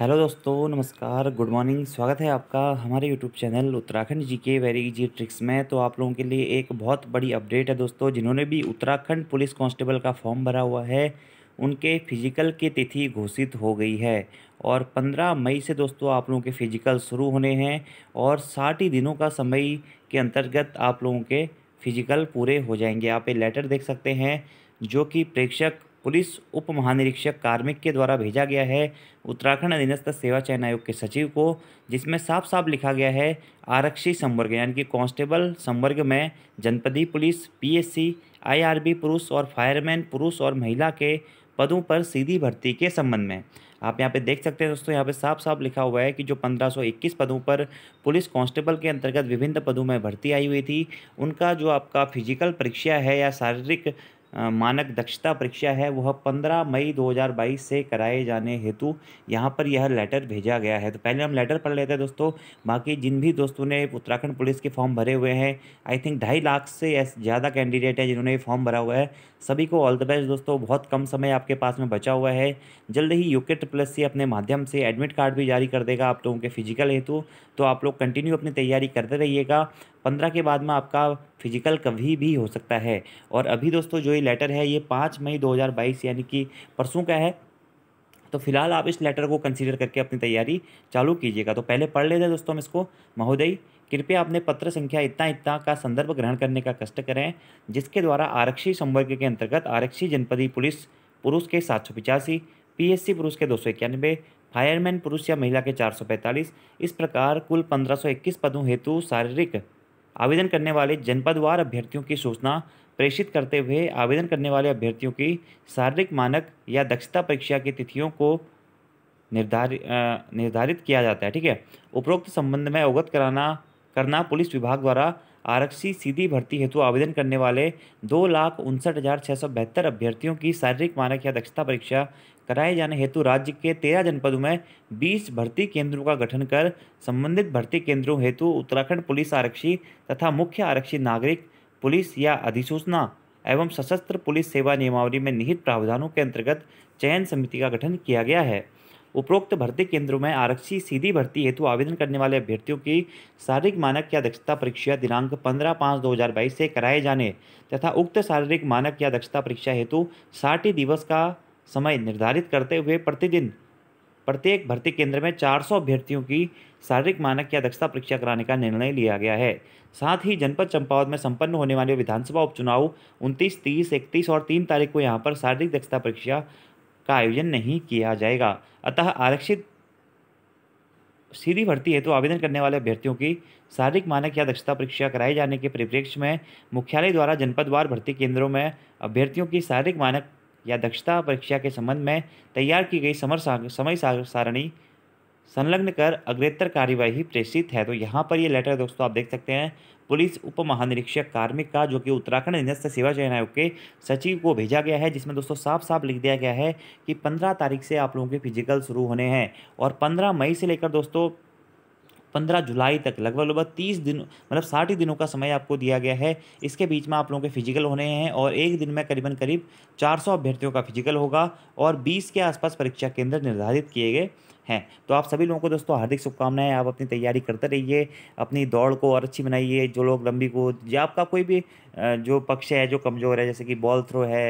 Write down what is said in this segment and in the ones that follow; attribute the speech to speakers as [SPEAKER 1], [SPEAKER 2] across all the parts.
[SPEAKER 1] hello दोस्तों नमस्कार good morning स्वागत है आपका हमारे यूट्यूब चैनल उत्तराखंड जी के वेरी इजी ट्रिक्स में तो आप लोगों के लिए एक बहुत बड़ी अपडेट है दोस्तों जिन्होंने भी उत्तराखंड पुलिस कांस्टेबल का फॉर्म भरा हुआ है उनके फिजिकल की तिथि घोषित हो गई है और 15 मई से दोस्तों आप लोगों के फिजिकल शुरू होने हैं और साठ ही दिनों का समय के अंतर्गत आप लोगों के फिजिकल पूरे हो जाएंगे आप ये लेटर देख सकते हैं जो कि प्रेक्षक पुलिस उप महानिरीक्षक कार्मिक के द्वारा भेजा गया है उत्तराखंड अधीनस्थ सेवा चयन आयोग के सचिव को जिसमें साफ साफ लिखा गया है आरक्षी संवर्ग यानी कि कांस्टेबल संवर्ग में जनपदी पुलिस पीएससी आईआरबी पुरुष और फायरमैन पुरुष और महिला के पदों पर सीधी भर्ती के संबंध में आप यहाँ पे देख सकते हैं दोस्तों यहाँ पे साफ साफ लिखा हुआ है कि जो 1521 पदों पर पुलिस कांस्टेबल के अंतर्गत विभिन्न पदों में भर्ती आई हुई थी उनका जो आपका फिजिकल परीक्षा है या शारीरिक मानक दक्षता परीक्षा है वह 15 मई 2022 से कराए जाने हेतु यहाँ पर यह लेटर भेजा गया है तो पहले हम लेटर पढ़ लेते हैं दोस्तों बाकी जिन भी दोस्तों ने उत्तराखंड पुलिस के फॉर्म भरे हुए हैं आई थिंक ढाई लाख से ज़्यादा कैंडिडेट हैं जिन्होंने फॉर्म भरा हुआ है सभी को ऑल द बेस्ट दोस्तों बहुत कम समय आपके पास में बचा हुआ है जल्द ही यू प्लस से अपने माध्यम से एडमिट कार्ड भी जारी कर देगा आप लोगों के फिजिकल हेतु तो आप लोग कंटिन्यू अपनी तैयारी करते रहिएगा पंद्रह के बाद में आपका फिजिकल कभी भी हो सकता है और अभी दोस्तों जो ये लेटर है ये पाँच मई बाईस यानी कि परसों का है तो फिलहाल आप इस लेटर को कंसीडर करके अपनी तैयारी चालू कीजिएगा तो पहले पढ़ लेते हैं दोस्तों हम इसको महोदय कृपया अपने पत्र संख्या इतना इतना का संदर्भ ग्रहण करने का कष्ट करें जिसके द्वारा आरक्षी संवर्ग के अंतर्गत आरक्षी जनपदी पुलिस पुरुष के सात सौ पिचासी पीएससी पुरुष के दो सौ इक्यानवे फायरमैन पुरुष या महिला के चार सौ पैंतालीस इस प्रकार कुल पंद्रह सौ इक्कीस पदों हेतु शारीरिक आवेदन करने वाले जनपदवार अभ्यर्थियों की सूचना प्रेषित करते हुए आवेदन करने वाले अभ्यर्थियों की शारीरिक मानक या दक्षता परीक्षा की तिथियों को निर्धारित निर्धारित किया जाता है ठीक है उपरोक्त संबंध में अवगत कराना करना पुलिस विभाग द्वारा आरक्षी सीधी भर्ती हेतु आवेदन करने वाले दो लाख उनसठ हज़ार छः सौ बहत्तर अभ्यर्थियों की शारीरिक मानक या दक्षता परीक्षा कराए जाने हेतु राज्य के तेरह जनपदों में बीस भर्ती केंद्रों का गठन कर संबंधित भर्ती केंद्रों हेतु उत्तराखंड पुलिस आरक्षी तथा मुख्य आरक्षी नागरिक पुलिस या अधिसूचना एवं सशस्त्र पुलिस सेवा नियमावली में निहित प्रावधानों के अंतर्गत चयन समिति का गठन किया गया है उपरोक्त भर्ती केंद्रों में आरक्षी सीधी भर्ती हेतु आवेदन करने वाले अभ्यर्थियों की शारीरिक मानक या दक्षता परीक्षा दिनांक पंद्रह पाँच दो हज़ार बाईस से कराए जाने तथा उक्त शारीरिक मानक या दक्षता परीक्षा हेतु साठ दिवस का समय निर्धारित करते हुए प्रतिदिन प्रत्येक भर्ती केंद्र में 400 अभ्यर्थियों की शारीरिक मानक या दक्षता परीक्षा कराने का निर्णय लिया गया है साथ ही जनपद चंपावत में संपन्न होने वाले विधानसभा उपचुनाव 29, 30, 31 और 3 तारीख को यहां पर शारीरिक दक्षता परीक्षा का आयोजन नहीं किया जाएगा अतः आरक्षित सीधी भर्ती हेतु तो आवेदन करने वाले अभ्यर्थियों की शारीरिक मानक या दक्षता परीक्षा कराए जाने के परिप्रेक्ष्य में मुख्यालय द्वारा जनपदवार भर्ती केंद्रों में अभ्यर्थियों की शारीरिक मानक या दक्षता परीक्षा के संबंध में तैयार की गई समर सारणी संलग्न कर अग्रेतर कार्यवाही प्रेषित है तो यहाँ पर ये लेटर दोस्तों आप देख सकते हैं पुलिस उप महानिरीक्षक कार्मिक का जो कि उत्तराखंड निस्थ सेवा चयन आयोग के सचिव को भेजा गया है जिसमें दोस्तों साफ साफ लिख दिया गया है कि पंद्रह तारीख से आप लोगों के फिजिकल शुरू होने हैं और पंद्रह मई से लेकर दोस्तों पंद्रह जुलाई तक लगभग लगभग तीस दिन मतलब साठ ही दिनों का समय आपको दिया गया है इसके बीच में आप लोगों के फिजिकल होने हैं और एक दिन में करीबन करीब सौ अभ्यर्थियों का फिजिकल होगा और बीस के आसपास परीक्षा केंद्र निर्धारित किए गए हैं तो आप सभी लोगों को दोस्तों हार्दिक शुभकामनाएं आप अपनी तैयारी करते रहिए अपनी दौड़ को और अच्छी बनाइए जो लोग लंबी को या आपका कोई भी जो पक्ष है जो कमज़ोर है जैसे कि बॉल थ्रो है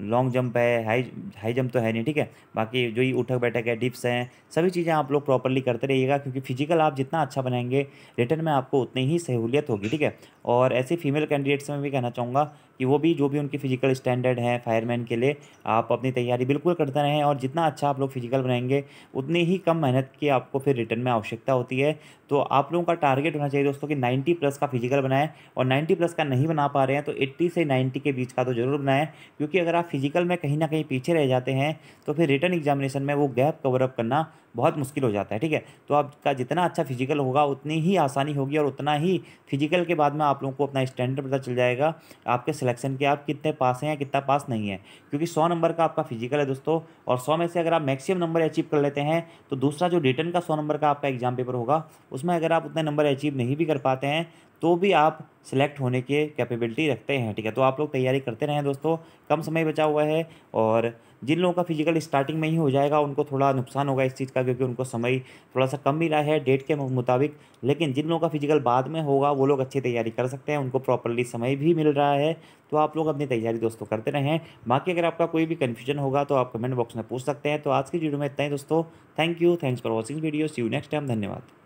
[SPEAKER 1] लॉन्ग जंप है हाई हाई जंप तो है नहीं ठीक है बाकी जो ये उठक बैठक है डिप्स हैं सभी चीज़ें आप लोग प्रॉपरली करते रहिएगा क्योंकि फिजिकल आप जितना अच्छा बनाएंगे रिटर्न में आपको उतनी ही सहूलियत होगी ठीक है और ऐसे फीमेल कैंडिडेट्स में भी कहना चाहूँगा कि वो भी जो भी उनकी फ़िजिकल स्टैंडर्ड है फायरमैन के लिए आप अपनी तैयारी बिल्कुल करते रहें और जितना अच्छा आप लोग फिजिकल बनाएंगे उतनी ही कम मेहनत की आपको फिर रिटर्न में आवश्यकता होती है तो आप लोगों का टारगेट होना चाहिए दोस्तों कि 90 प्लस का फिजिकल बनाएं और 90 प्लस का नहीं बना पा रहे हैं तो 80 से 90 के बीच का तो ज़रूर बनाएं क्योंकि अगर आप फिजिकल में कहीं ना कहीं पीछे रह जाते हैं तो फिर रिटर्न एग्जामिनेशन में वो गैप कवर अप करना बहुत मुश्किल हो जाता है ठीक है तो आपका जितना अच्छा फिजिकल होगा उतनी ही आसानी होगी और उतना ही फिजिकल के बाद में आप लोगों को अपना स्टैंडर्ड पता चल जाएगा आपके सिलेक्शन के आप कितने पास हैं या कितना पास नहीं है क्योंकि सौ नंबर का आपका फिजिकल है दोस्तों और सौ में से अगर आप मैक्सिमम नंबर अचीव कर लेते हैं तो दूसरा जो रिटर्न का सौ नंबर का आपका एग्जाम पेपर होगा उसमें अगर आप उतने नंबर अचीव नहीं भी कर पाते हैं तो भी आप सिलेक्ट होने के कैपेबिलिटी रखते हैं ठीक है तो आप लोग तैयारी करते रहें दोस्तों कम समय बचा हुआ है और जिन लोगों का फिजिकल स्टार्टिंग में ही हो जाएगा उनको थोड़ा नुकसान होगा इस चीज़ का क्योंकि उनको समय थोड़ा सा कम मिला है डेट के मुताबिक लेकिन जिन लोगों का फिजिकल बाद में होगा वो लोग अच्छी तैयारी कर सकते हैं उनको प्रॉपरली समय भी मिल रहा है तो आप लोग अपनी तैयारी दोस्तों करते रहें बाकी अगर आपका कोई भी कन्फ्यूजन होगा तो आप कमेंट बॉक्स में पूछ सकते हैं तो आज की वीडियो में इतना ही दोस्तों thank you thanks for watching video see you next time धन्यवाद